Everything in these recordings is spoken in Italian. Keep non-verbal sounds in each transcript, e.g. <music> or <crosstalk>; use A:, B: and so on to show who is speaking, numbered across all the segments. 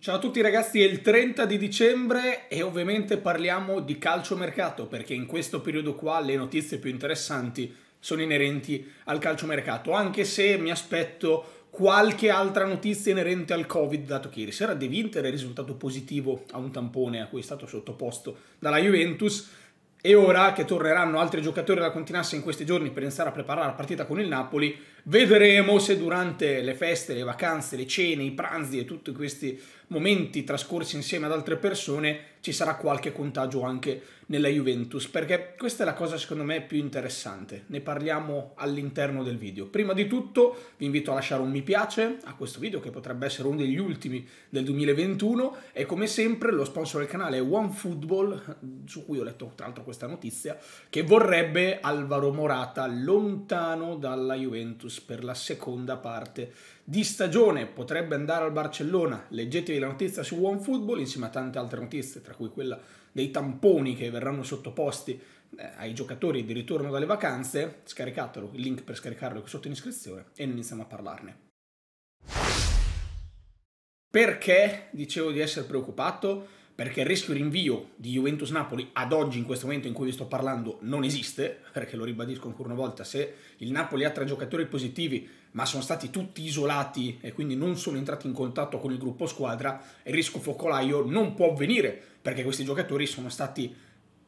A: Ciao a tutti ragazzi, è il 30 di dicembre e ovviamente parliamo di calciomercato perché in questo periodo qua le notizie più interessanti sono inerenti al calciomercato, anche se mi aspetto qualche altra notizia inerente al Covid, dato che ieri sera De Winter è risultato positivo a un tampone a cui è stato sottoposto dalla Juventus e ora che torneranno altri giocatori della Continassa in questi giorni per iniziare a preparare la partita con il Napoli, Vedremo se durante le feste, le vacanze, le cene, i pranzi e tutti questi momenti trascorsi insieme ad altre persone ci sarà qualche contagio anche nella Juventus, perché questa è la cosa secondo me più interessante. Ne parliamo all'interno del video. Prima di tutto vi invito a lasciare un mi piace a questo video che potrebbe essere uno degli ultimi del 2021 e come sempre lo sponsor del canale è OneFootball, su cui ho letto tra l'altro questa notizia, che vorrebbe Alvaro Morata lontano dalla Juventus per la seconda parte di stagione. Potrebbe andare al Barcellona. Leggetevi la notizia su OneFootball insieme a tante altre notizie, tra cui quella dei tamponi che verranno sottoposti eh, ai giocatori di ritorno dalle vacanze. Scaricatelo, il link per scaricarlo è qui sotto in iscrizione e iniziamo a parlarne. Perché dicevo di essere preoccupato? perché il rischio rinvio di Juventus-Napoli ad oggi, in questo momento in cui vi sto parlando, non esiste, <laughs> perché lo ribadisco ancora una volta, se il Napoli ha tre giocatori positivi, ma sono stati tutti isolati e quindi non sono entrati in contatto con il gruppo squadra, il rischio focolaio non può avvenire, perché questi giocatori sono stati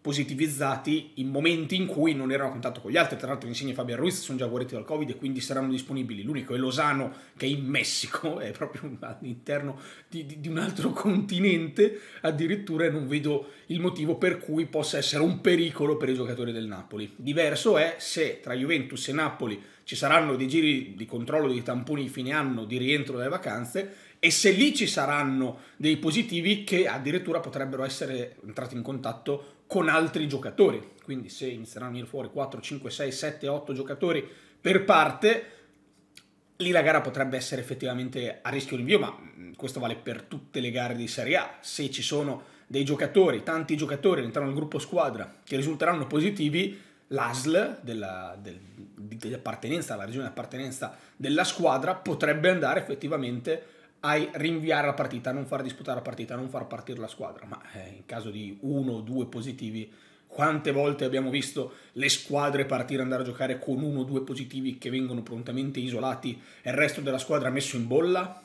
A: positivizzati in momenti in cui non erano a contatto con gli altri. Tra l'altro insegna e Fabian Ruiz sono già guariti dal Covid e quindi saranno disponibili. L'unico è Losano, che è in Messico, <laughs> è proprio all'interno di, di, di, un altro <laughs> continente addirittura e non vedo il motivo per cui possa essere un pericolo per i giocatori del Napoli. Diverso è se tra Juventus e Napoli ci saranno dei giri di controllo dei tamponi di fine anno, di rientro dalle vacanze e se lì ci saranno dei positivi che addirittura potrebbero essere entrati in contatto con altri giocatori. Quindi se inizieranno a venire fuori 4, 5, 6, 7, 8 giocatori per parte, lì la gara potrebbe essere effettivamente a rischio rinvio, ma mm, questo vale per tutte le gare di Serie A. Se ci sono dei giocatori, tanti giocatori all'interno del gruppo squadra che risulteranno positivi, l'ASL della, del, dell'appartenenza, la regione di appartenenza della squadra potrebbe andare effettivamente a hai rinviare la partita, non far disputare la partita, non far partire la squadra, ma eh, in caso di uno o due positivi, quante volte abbiamo visto le squadre partire andare a giocare con uno o due positivi che vengono prontamente isolati e il resto della squadra messo in bolla?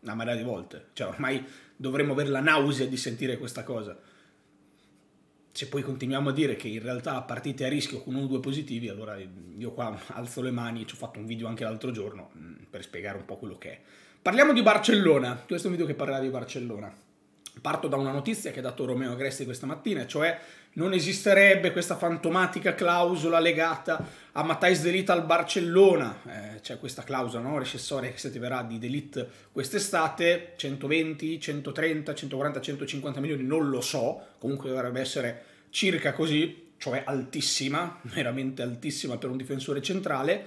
A: Una marea di volte, cioè ormai dovremmo avere la nausea di sentire questa cosa. Se poi continuiamo a dire che in realtà partite a rischio con uno o due positivi, allora io qua <laughs> alzo le mani, ci ho fatto un video anche l'altro giorno mm, per spiegare un po' quello che è Parliamo di Barcellona, questo è un video che parlerà di Barcellona. Parto da una notizia che ha dato Romeo Agresti questa mattina, cioè non esisterebbe questa fantomatica clausola legata a Matthijs Delitta al Barcellona, eh, c'è questa clausola no? recessoria che si attiverà di Delitta quest'estate, 120, 130, 140, 150 milioni, non lo so, comunque dovrebbe essere circa così, cioè altissima, <laughs> veramente altissima per un difensore centrale.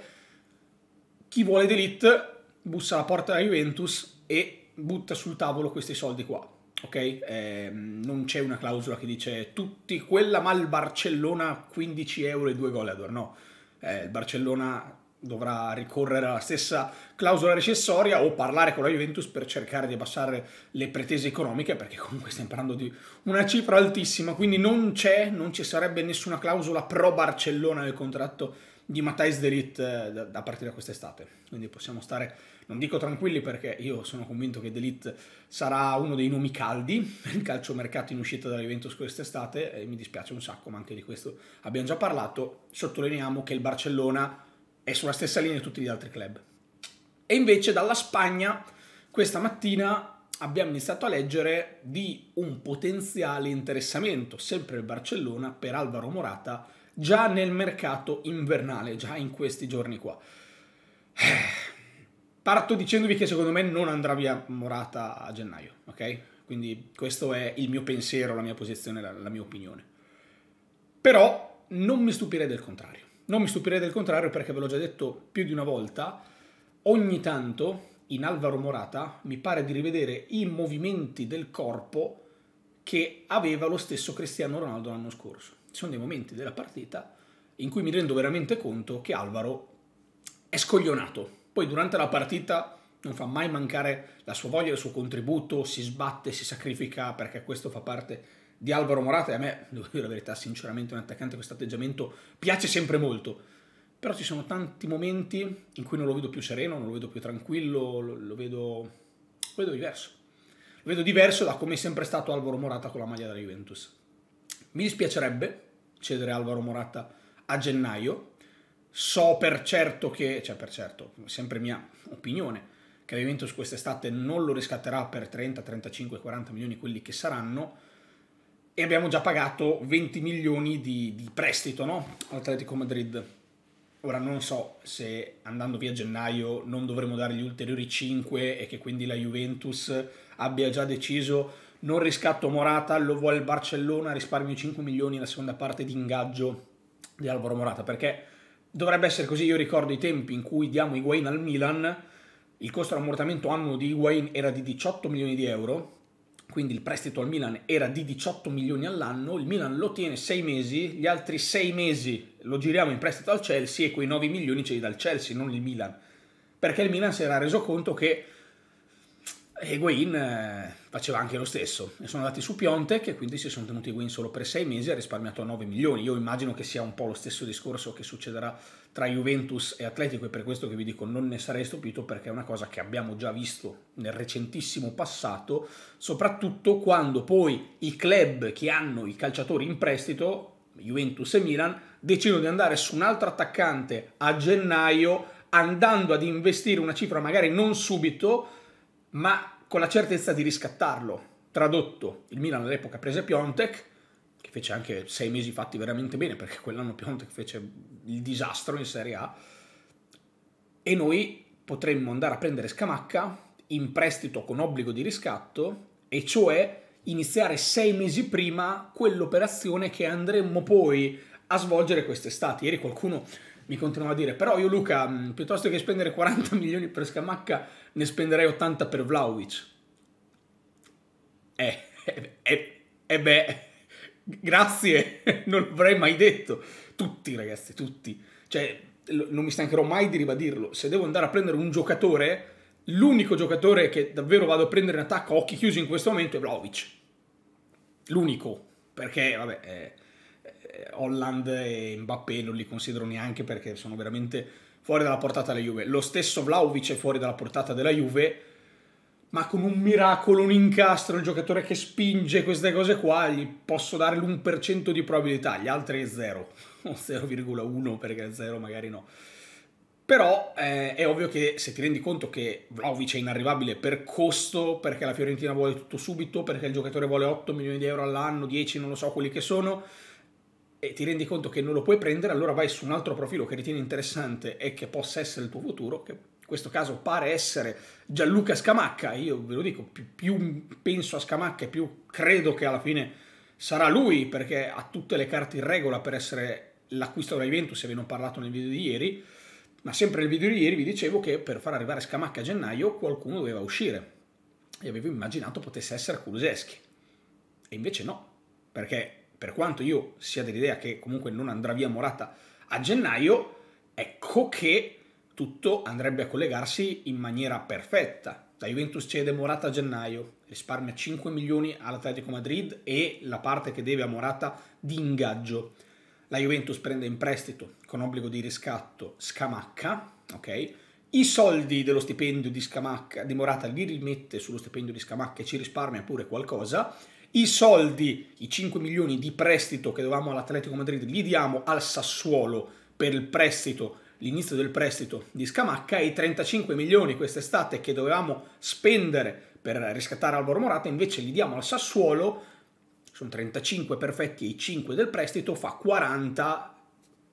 A: Chi vuole Delitta bussa alla porta della Juventus e butta sul tavolo questi soldi qua. Ok? Eh, non c'è una clausola che dice tutti quella ma il Barcellona 15 euro e due gol ad no. Eh, il Barcellona dovrà ricorrere alla stessa clausola recessoria o parlare con la Juventus per cercare di abbassare le pretese economiche perché comunque stiamo parlando di una cifra altissima quindi non c'è, non ci sarebbe nessuna clausola pro Barcellona nel contratto di Matthijs Delit eh, da partire da quest'estate. Quindi possiamo stare, non dico tranquilli perché io sono convinto che Delit sarà uno dei nomi caldi nel <laughs> calcio mercato in uscita dalla Juventus quest'estate e mi dispiace un sacco, ma anche di questo abbiamo già parlato. Sottolineiamo che il Barcellona è sulla stessa linea di tutti gli altri club. E invece dalla Spagna questa mattina abbiamo iniziato a leggere di un potenziale interessamento, sempre il Barcellona, per Alvaro Morata già nel mercato invernale, già in questi giorni qua. Eh, parto dicendovi che secondo me non andrà via Morata a gennaio, ok? Quindi questo è il mio pensiero, la mia posizione, la, la mia opinione. Però non mi stupirei del contrario. Non mi stupirei del contrario perché ve l'ho già detto più di una volta, ogni tanto in Alvaro Morata mi pare di rivedere i movimenti del corpo che aveva lo stesso Cristiano Ronaldo l'anno scorso sono dei momenti della partita in cui mi rendo veramente conto che Alvaro è scoglionato. Poi durante la partita non fa mai mancare la sua voglia, il suo contributo, si sbatte, si sacrifica perché questo fa parte di Alvaro Morata e a me, devo dire la verità, sinceramente un attaccante questo atteggiamento piace sempre molto. Però ci sono tanti momenti in cui non lo vedo più sereno, non lo vedo più tranquillo, lo, lo, vedo, lo vedo diverso. Lo vedo diverso da come è sempre stato Alvaro Morata con la maglia della Juventus. Mi dispiacerebbe cedere Alvaro Morata a gennaio. So per certo che, cioè per certo, sempre mia opinione, che la Juventus quest'estate non lo riscatterà per 30, 35, 40 milioni quelli che saranno e abbiamo già pagato 20 milioni di, di prestito no? all'Atletico Madrid. Ora non so se andando via a gennaio non dovremo dargli ulteriori 5 e che quindi la Juventus abbia già deciso non riscatto Morata, lo vuole il Barcellona, risparmio 5 milioni la seconda parte di ingaggio di Alvaro Morata, perché dovrebbe essere così, io ricordo i tempi in cui diamo Higuain al Milan, il costo ammortamento annuo di Higuain era di 18 milioni di euro, quindi il prestito al Milan era di 18 milioni all'anno, il Milan lo tiene 6 mesi, gli altri 6 mesi lo giriamo in prestito al Chelsea e quei 9 milioni ce li dà il Chelsea, non il Milan, perché il Milan si era reso conto che Higuain eh, faceva anche lo stesso e sono andati su Piontek e quindi si sono tenuti Win solo per sei mesi e ha risparmiato 9 milioni. Io immagino che sia un po' lo stesso discorso che succederà tra Juventus e Atletico e per questo che vi dico non ne sarei stupito perché è una cosa che abbiamo già visto nel recentissimo passato, soprattutto quando poi i club che hanno i calciatori in prestito, Juventus e Milan, decidono di andare su un altro attaccante a gennaio andando ad investire una cifra magari non subito ma con la certezza di riscattarlo. Tradotto, il Milan all'epoca prese Piontek, che fece anche sei mesi fatti veramente bene, perché quell'anno Piontek fece il disastro in Serie A, e noi potremmo andare a prendere Scamacca in prestito con obbligo di riscatto, e cioè iniziare sei mesi prima quell'operazione che andremmo poi a svolgere quest'estate. Ieri qualcuno mi continuava a dire, però io Luca, mh, mm, piuttosto che spendere 40 <laughs> milioni per Scamacca, ne spenderei 80 per Vlaovic. Eh, eh, eh, eh beh, grazie, <laughs> non l'avrei mai detto. Tutti ragazzi, tutti. Cioè, non mi stancherò mai di ribadirlo. Se devo andare a prendere un giocatore, l'unico giocatore che davvero vado a prendere in attacco a occhi chiusi in questo momento è Vlaovic. L'unico, perché vabbè... Eh, Holland e Mbappé non li considero neanche perché sono veramente fuori dalla portata della Juve. Lo stesso Vlaovic è fuori dalla portata della Juve, ma con un miracolo, un incastro, il giocatore che spinge queste cose qua, gli posso dare l'1% di probabilità, gli altri 0, <laughs> o 0,1 perché 0 magari no. Però eh, è ovvio che se ti rendi conto che Vlaovic è inarrivabile per costo, perché la Fiorentina vuole tutto subito, perché il giocatore vuole 8 milioni di euro all'anno, 10, non lo so quelli che sono, e ti rendi conto che non lo puoi prendere, allora vai su un altro profilo che ritieni interessante e che possa essere il tuo futuro, che in questo caso pare essere Gianluca Scamacca. Io ve lo dico, più, più penso a Scamacca e più credo che alla fine sarà lui, perché ha tutte le carte in regola per essere l'acquisto della Juventus, se ve ne ho parlato nel video di ieri, ma sempre nel video di ieri vi dicevo che per far arrivare Scamacca a gennaio qualcuno doveva uscire e avevo immaginato potesse essere Kuleseski. E invece no, perché per quanto io sia dell'idea che comunque non andrà via Morata a gennaio, ecco che tutto andrebbe a collegarsi in maniera perfetta. La Juventus cede Morata a gennaio, risparmia 5 milioni all'Atletico Madrid e la parte che deve a Morata di ingaggio. La Juventus prende in prestito con obbligo di riscatto Scamacca, ok? I soldi dello stipendio di Scamacca, di Morata li rimette sullo stipendio di Scamacca e ci risparmia pure qualcosa i soldi, i 5 milioni di prestito che dovevamo all'Atletico Madrid, li diamo al Sassuolo per il prestito, l'inizio del prestito di Scamacca e i 35 milioni quest'estate che dovevamo spendere per riscattare Alvaro Morata, invece li diamo al Sassuolo, sono 35 perfetti e i 5 del prestito fa 40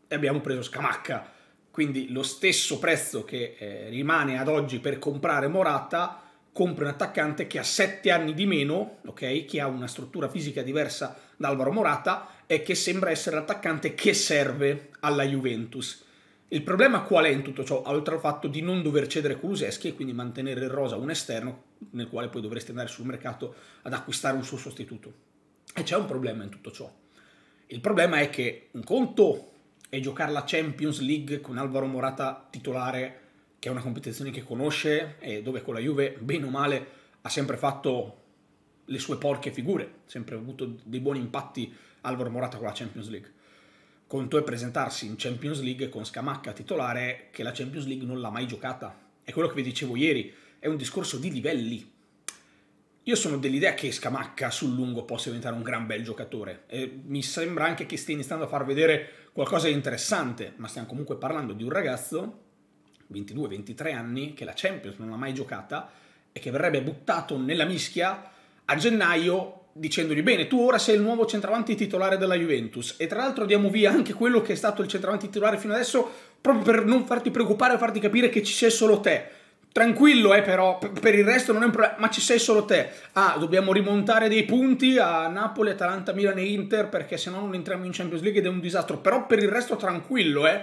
A: e abbiamo preso Scamacca. Quindi lo stesso prezzo che eh, rimane ad oggi per comprare Morata compri un attaccante che ha 7 anni di meno, okay, che ha una struttura fisica diversa da Alvaro Morata e che sembra essere l'attaccante che serve alla Juventus. Il problema qual è in tutto ciò, oltre al fatto di non dover cedere Kuluseschi e quindi mantenere in rosa un esterno nel quale poi dovreste andare sul mercato ad acquistare un suo sostituto? E c'è un problema in tutto ciò. Il problema è che un conto è giocare la Champions League con Alvaro Morata titolare che è una competizione che conosce e dove con la Juve, bene o male, ha sempre fatto le sue porche figure, sempre avuto dei buoni impatti Alvaro Morata con la Champions League. Conto è presentarsi in Champions League con Scamacca titolare che la Champions League non l'ha mai giocata. È quello che vi dicevo ieri, è un discorso di livelli. Io sono dell'idea che Scamacca sul lungo possa diventare un gran bel giocatore e mi sembra anche che stia iniziando a far vedere qualcosa di interessante, ma stiamo comunque parlando di un ragazzo 22-23 anni, che la Champions non ha mai giocata e che verrebbe buttato nella mischia a gennaio dicendogli bene, tu ora sei il nuovo centravanti titolare della Juventus e tra l'altro diamo via anche quello che è stato il centravanti titolare fino adesso proprio per non farti preoccupare e farti capire che ci sei solo te. Tranquillo, eh, però, per il resto non è un problema, ma ci sei solo te. Ah, dobbiamo rimontare dei punti a Napoli, Atalanta, Milan e Inter perché se no non entriamo in Champions League ed è un disastro. Però per il resto tranquillo, eh.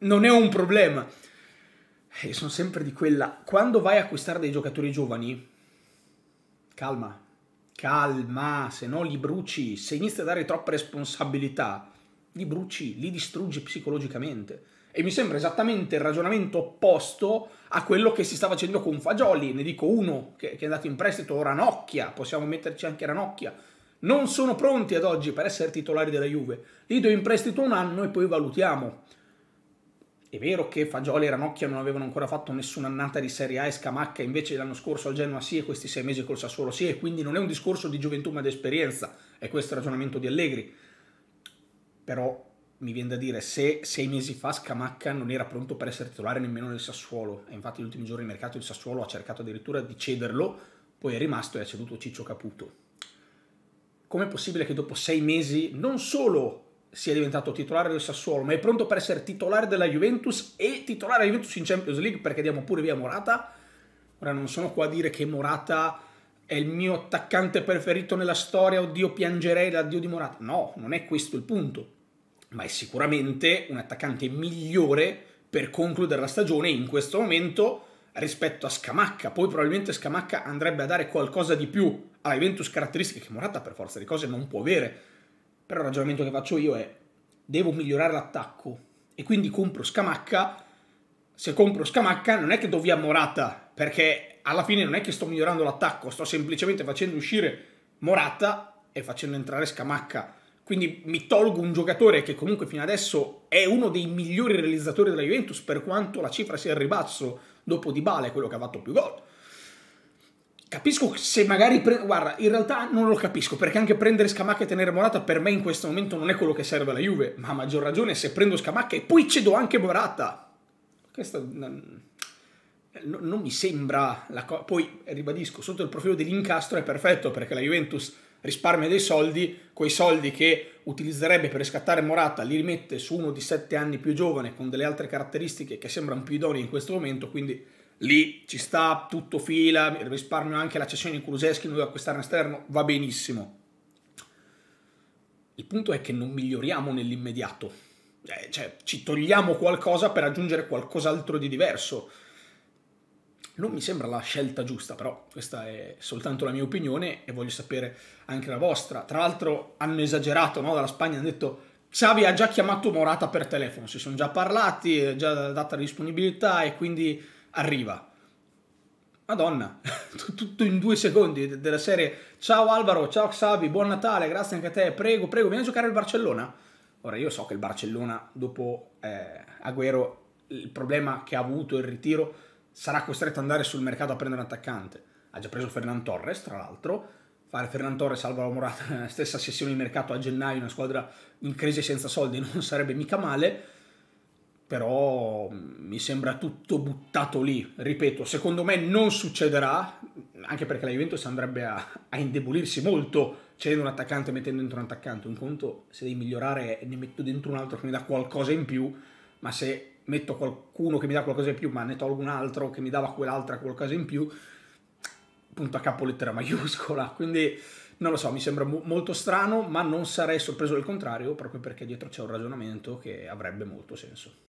A: Non è un problema. E eh, sono sempre di quella. Quando vai a acquistare dei giocatori giovani, calma, calma, se no li bruci. Se inizi a dare troppe responsabilità, li bruci, li distruggi psicologicamente. E mi sembra esattamente il ragionamento opposto a quello che si sta facendo con Fagioli. Ne dico uno che, che è andato in prestito, Ranocchia, possiamo metterci anche Ranocchia. Non sono pronti ad oggi per essere titolari della Juve. Li do in prestito un anno e poi valutiamo è vero che Fagioli e Ranocchia non avevano ancora fatto nessuna annata di Serie A e Scamacca, invece l'anno scorso al Genoa sì e questi sei mesi col Sassuolo sì, e quindi non è un discorso di gioventù ma di esperienza, è questo il ragionamento di Allegri. Però mi viene da dire, se sei mesi fa Scamacca non era pronto per essere titolare nemmeno nel Sassuolo, e infatti negli ultimi giorni di mercato il Sassuolo ha cercato addirittura di cederlo, poi è rimasto e ha ceduto Ciccio Caputo. Com'è possibile che dopo sei mesi non solo si è diventato titolare del Sassuolo, ma è pronto per essere titolare della Juventus e titolare della Juventus in Champions League perché diamo pure via Morata. Ora non sono qua a dire che Morata è il mio attaccante preferito nella storia, oddio piangerei l'addio di Morata. No, non è questo il punto, ma è sicuramente un attaccante migliore per concludere la stagione in questo momento rispetto a Scamacca. Poi probabilmente Scamacca andrebbe a dare qualcosa di più alla Juventus caratteristiche che Morata per forza di cose non può avere però il ragionamento che faccio io è, devo migliorare l'attacco e quindi compro Scamacca. Se compro Scamacca non è che do via Morata, perché alla fine non è che sto migliorando l'attacco, sto semplicemente facendo uscire Morata e facendo entrare Scamacca. Quindi mi tolgo un giocatore che comunque fino adesso è uno dei migliori realizzatori della Juventus, per quanto la cifra sia al ribasso dopo Di Bale, quello che ha fatto più gol Capisco se magari... Pre- Guarda, in realtà non lo capisco, perché anche prendere Scamacca e tenere Morata per me in questo momento non è quello che serve alla Juve, ma a maggior ragione se prendo Scamacca e poi cedo anche Morata. Questa... No, non mi sembra la cosa... Poi, ribadisco, sotto il profilo dell'incastro è perfetto, perché la Juventus risparmia dei soldi, quei soldi che utilizzerebbe per riscattare Morata li rimette su uno di 7 anni più giovane, con delle altre caratteristiche che sembrano più idonee in questo momento, quindi lì ci sta, tutto fila, risparmio anche la cessione di Kuluseschi, non devo acquistare un esterno, va benissimo. Il punto è che non miglioriamo nell'immediato, eh, cioè ci togliamo qualcosa per aggiungere qualcos'altro di diverso. Non mi sembra la scelta giusta, però questa è soltanto la mia opinione e voglio sapere anche la vostra. Tra l'altro hanno esagerato, no? Dalla Spagna hanno detto Xavi ha già chiamato Morata per telefono, si sono già parlati, è già data la disponibilità e quindi arriva. Madonna, <laughs> tutto in due secondi della serie. Ciao Alvaro, ciao Xavi, buon Natale, grazie anche a te. Prego, prego, vieni a giocare al Barcellona. Ora io so che il Barcellona dopo eh, Agüero il problema che ha avuto il ritiro sarà costretto ad andare sul mercato a prendere un attaccante. Ha già preso Fernan Torres, tra l'altro. Fare Fernan Torres, Alvaro Morata nella <laughs> stessa sessione di mercato a gennaio, una squadra in crisi senza soldi non sarebbe mica male però mm, mi sembra tutto buttato lì. Ripeto, secondo me non succederà, anche perché la Juventus andrebbe a, a indebolirsi molto cedendo un attaccante e mettendo dentro un attaccante. Un conto, se devi migliorare, ne metto dentro un altro che mi dà qualcosa in più, ma se metto qualcuno che mi dà qualcosa in più, ma ne tolgo un altro che mi dava quell'altra qualcosa in più, punto a capo lettera maiuscola. <laughs> Quindi non lo so, mi sembra mo molto strano, ma non sarei sorpreso del contrario proprio perché dietro c'è un ragionamento che avrebbe molto senso.